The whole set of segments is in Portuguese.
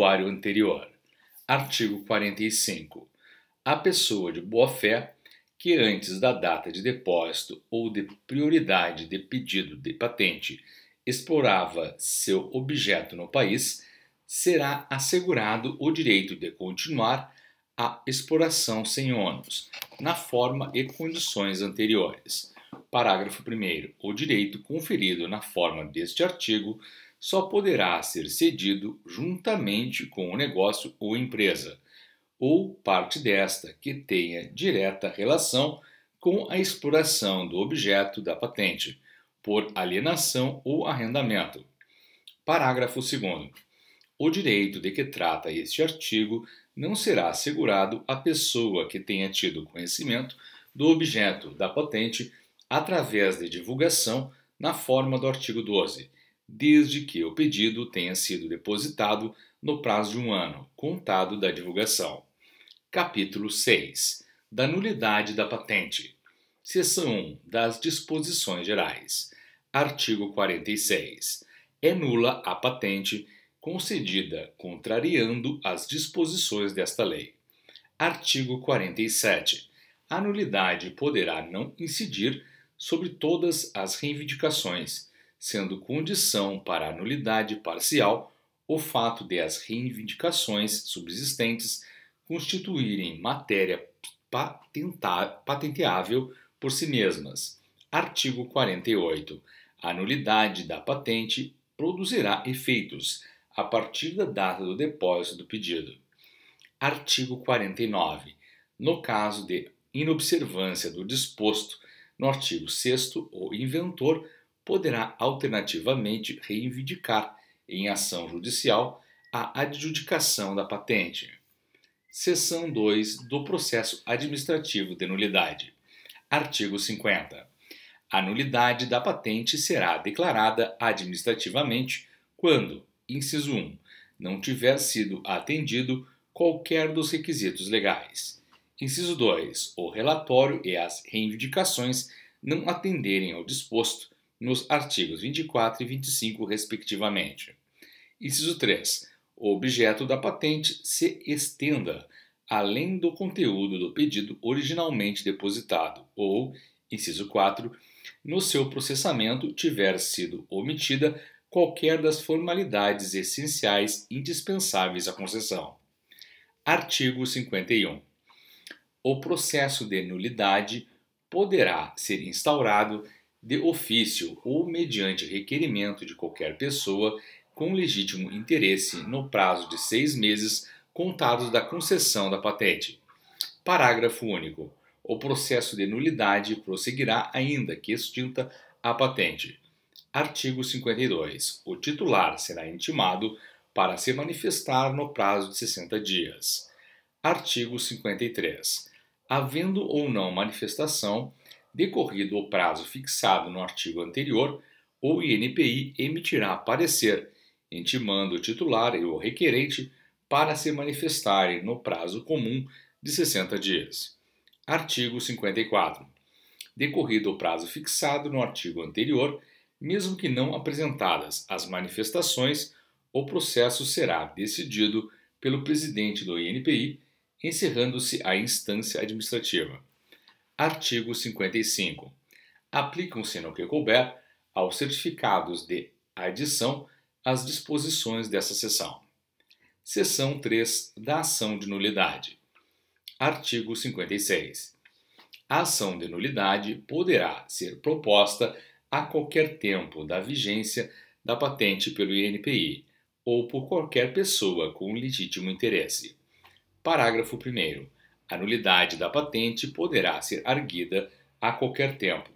prontuário anterior. Artigo 45. A pessoa de boa-fé que antes da data de depósito ou de prioridade de pedido de patente explorava seu objeto no país, será assegurado o direito de continuar a exploração sem ônus, na forma e condições anteriores. Parágrafo 1. O direito conferido na forma deste artigo só poderá ser cedido juntamente com o negócio ou empresa, ou parte desta que tenha direta relação com a exploração do objeto da patente, por alienação ou arrendamento. Parágrafo 2. O direito de que trata este artigo não será assegurado à pessoa que tenha tido conhecimento do objeto da patente através de divulgação na forma do artigo 12 desde que o pedido tenha sido depositado no prazo de um ano, contado da divulgação. Capítulo 6 Da nulidade da patente. Seção 1 das disposições gerais. Artigo 46. É nula a patente concedida contrariando as disposições desta lei. Artigo 47. A nulidade poderá não incidir sobre todas as reivindicações sendo condição para a nulidade parcial o fato de as reivindicações subsistentes constituírem matéria patenteável por si mesmas. Artigo 48. A nulidade da patente produzirá efeitos a partir da data do depósito do pedido. Artigo 49. No caso de inobservância do disposto no artigo 6, o inventor poderá alternativamente reivindicar, em ação judicial, a adjudicação da patente. Seção 2 do processo administrativo de nulidade. Artigo 50. A nulidade da patente será declarada administrativamente quando, inciso 1, não tiver sido atendido qualquer dos requisitos legais. Inciso 2. O relatório e as reivindicações não atenderem ao disposto nos artigos 24 e 25, respectivamente. Inciso 3. O objeto da patente se estenda além do conteúdo do pedido originalmente depositado, ou, inciso 4, no seu processamento tiver sido omitida qualquer das formalidades essenciais indispensáveis à concessão. Artigo 51. O processo de nulidade poderá ser instaurado de ofício ou mediante requerimento de qualquer pessoa com legítimo interesse no prazo de seis meses contados da concessão da patente. Parágrafo único. O processo de nulidade prosseguirá ainda que extinta a patente. Artigo 52. O titular será intimado para se manifestar no prazo de 60 dias. Artigo 53. Havendo ou não manifestação, decorrido o prazo fixado no artigo anterior, o INPI emitirá parecer, intimando o titular e o requerente para se manifestarem no prazo comum de 60 dias. Artigo 54. Decorrido o prazo fixado no artigo anterior, mesmo que não apresentadas as manifestações, o processo será decidido pelo presidente do INPI, encerrando-se a instância administrativa. Artigo 55. Aplicam-se no que couber aos certificados de adição as disposições dessa seção. Seção 3 da ação de nulidade. Artigo 56. A ação de nulidade poderá ser proposta a qualquer tempo da vigência da patente pelo INPI ou por qualquer pessoa com legítimo interesse. Parágrafo 1 a nulidade da patente poderá ser arguida a qualquer tempo,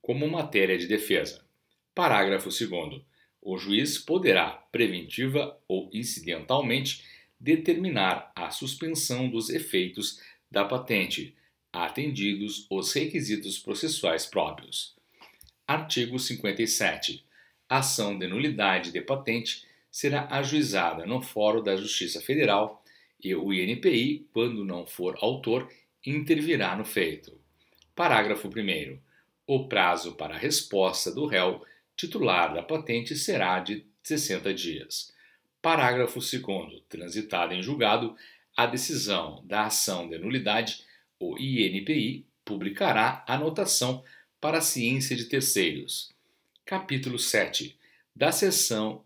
como matéria de defesa. Parágrafo 2. O juiz poderá, preventiva ou incidentalmente, determinar a suspensão dos efeitos da patente, atendidos os requisitos processuais próprios. Artigo 57. A ação de nulidade de patente será ajuizada no Fórum da Justiça Federal e o INPI, quando não for autor, intervirá no feito. Parágrafo 1. O prazo para a resposta do réu titular da patente será de 60 dias. Parágrafo 2. Transitada em julgado, a decisão da ação de nulidade, o INPI publicará a para a ciência de terceiros. Capítulo 7. Da sessão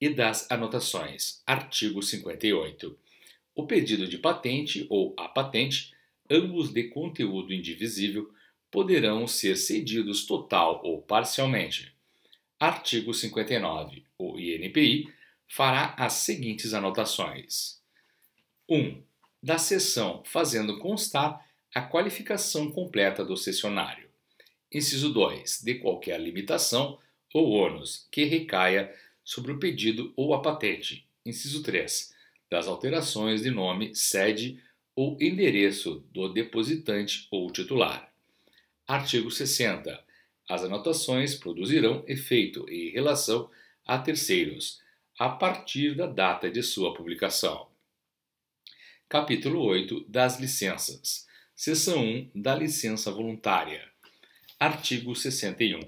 e das anotações. Artigo 58 o pedido de patente ou a patente, ambos de conteúdo indivisível, poderão ser cedidos total ou parcialmente. Artigo 59. O INPI fará as seguintes anotações: 1. Da sessão, fazendo constar a qualificação completa do cessionário. Inciso 2. De qualquer limitação ou ônus que recaia sobre o pedido ou a patente. Inciso 3 das alterações de nome, sede ou endereço do depositante ou titular. Artigo 60. As anotações produzirão efeito em relação a terceiros, a partir da data de sua publicação. Capítulo 8 das licenças. Seção 1 da licença voluntária. Artigo 61.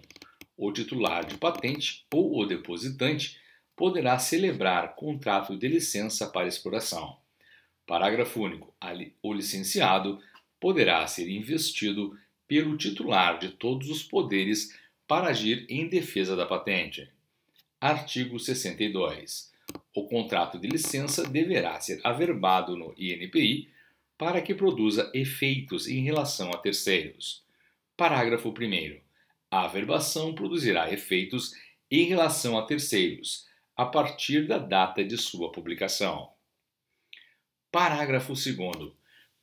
O titular de patente ou o depositante poderá celebrar contrato de licença para exploração. Parágrafo único. O licenciado poderá ser investido pelo titular de todos os poderes para agir em defesa da patente. Artigo 62. O contrato de licença deverá ser averbado no INPI para que produza efeitos em relação a terceiros. Parágrafo 1. A averbação produzirá efeitos em relação a terceiros, a partir da data de sua publicação. Parágrafo 2.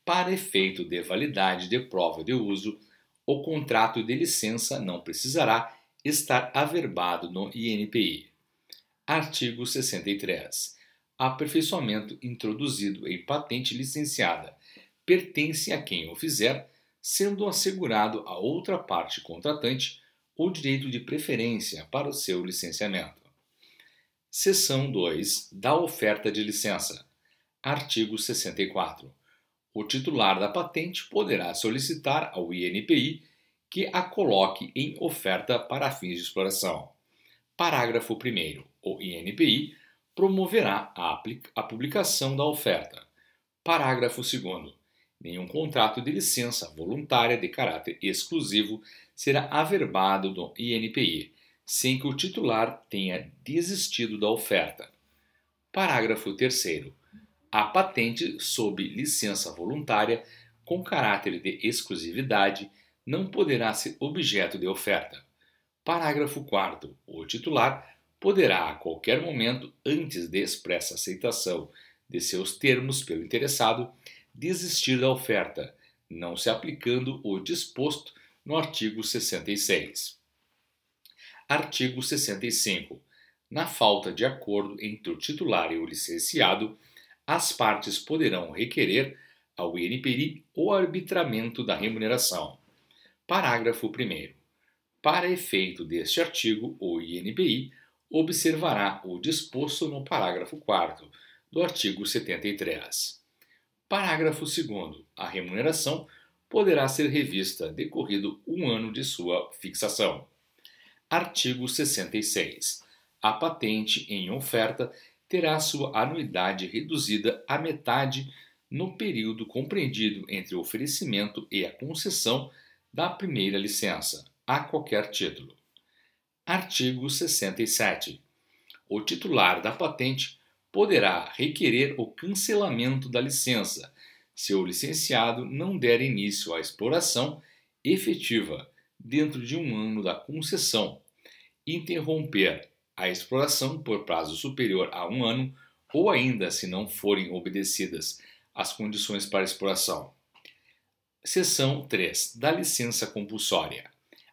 Para efeito de validade de prova de uso, o contrato de licença não precisará estar averbado no INPI. Artigo 63. Aperfeiçoamento introduzido em patente licenciada pertence a quem o fizer, sendo assegurado a outra parte contratante o direito de preferência para o seu licenciamento. Seção 2 da oferta de licença. Artigo 64. O titular da patente poderá solicitar ao INPI que a coloque em oferta para fins de exploração. Parágrafo 1. O INPI promoverá a, publicação da oferta. Parágrafo 2. Nenhum contrato de licença voluntária de caráter exclusivo será averbado do INPI sem que o titular tenha desistido da oferta. Parágrafo 3. A patente sob licença voluntária com caráter de exclusividade não poderá ser objeto de oferta. Parágrafo 4. O titular poderá, a qualquer momento, antes de expressa aceitação de seus termos pelo interessado, desistir da oferta, não se aplicando o disposto no artigo 66. Artigo 65. Na falta de acordo entre o titular e o licenciado, as partes poderão requerer ao INPI o arbitramento da remuneração. Parágrafo 1. Para efeito deste artigo, o INPI observará o disposto no parágrafo 4 do artigo 73. Parágrafo 2. A remuneração poderá ser revista decorrido um ano de sua fixação. Artigo 66. A patente em oferta terá sua anuidade reduzida à metade no período compreendido entre o oferecimento e a concessão da primeira licença, a qualquer título. Artigo 67. O titular da patente poderá requerer o cancelamento da licença se o licenciado não der início à exploração efetiva dentro de um ano da concessão, interromper a exploração por prazo superior a um ano ou ainda se não forem obedecidas as condições para exploração. Seção 3 da licença compulsória.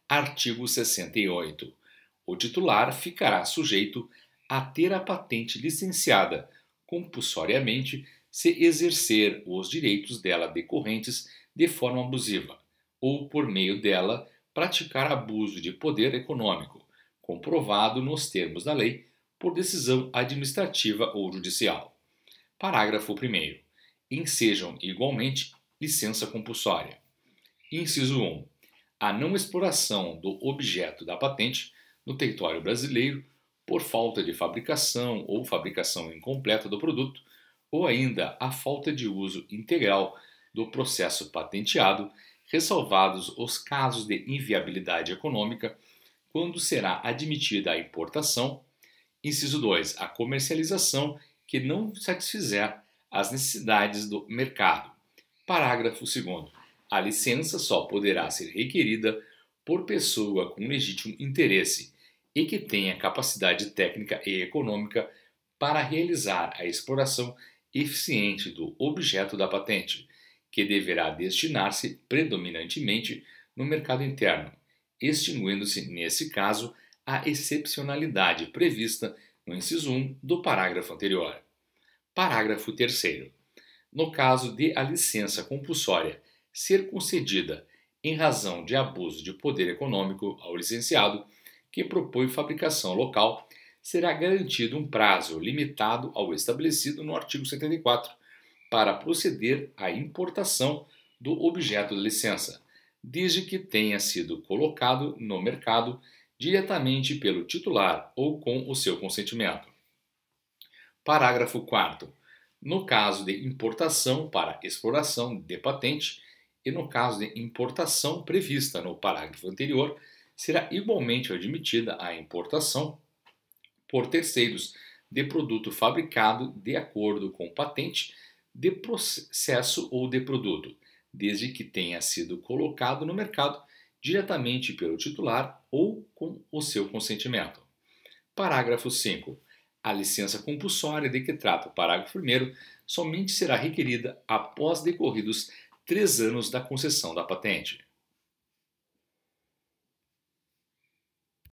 Artigo 68. O titular ficará sujeito a ter a patente licenciada compulsoriamente se exercer os direitos dela decorrentes de forma abusiva ou por meio dela praticar abuso de poder econômico, comprovado nos termos da lei por decisão administrativa ou judicial. Parágrafo 1. Ensejam igualmente licença compulsória. Inciso 1. A não exploração do objeto da patente no território brasileiro por falta de fabricação ou fabricação incompleta do produto, ou ainda a falta de uso integral do processo patenteado ressalvados os casos de inviabilidade econômica, quando será admitida a importação, inciso 2, a comercialização que não satisfizer as necessidades do mercado. Parágrafo 2 a licença só poderá ser requerida por pessoa com legítimo interesse e que tenha capacidade técnica e econômica para realizar a exploração eficiente do objeto da patente, que deverá destinar-se predominantemente no mercado interno, extinguindo-se, nesse caso, a excepcionalidade prevista no inciso 1 do parágrafo anterior. Parágrafo 3. No caso de a licença compulsória ser concedida em razão de abuso de poder econômico ao licenciado que propõe fabricação local, será garantido um prazo limitado ao estabelecido no artigo 74 para proceder à importação do objeto da licença, desde que tenha sido colocado no mercado diretamente pelo titular ou com o seu consentimento. Parágrafo 4. No caso de importação para exploração de patente e no caso de importação prevista no parágrafo anterior, será igualmente admitida a importação por terceiros de produto fabricado de acordo com patente de processo ou de produto, desde que tenha sido colocado no mercado diretamente pelo titular ou com o seu consentimento. Parágrafo 5. A licença compulsória de que trata o parágrafo 1 somente será requerida após decorridos três anos da concessão da patente.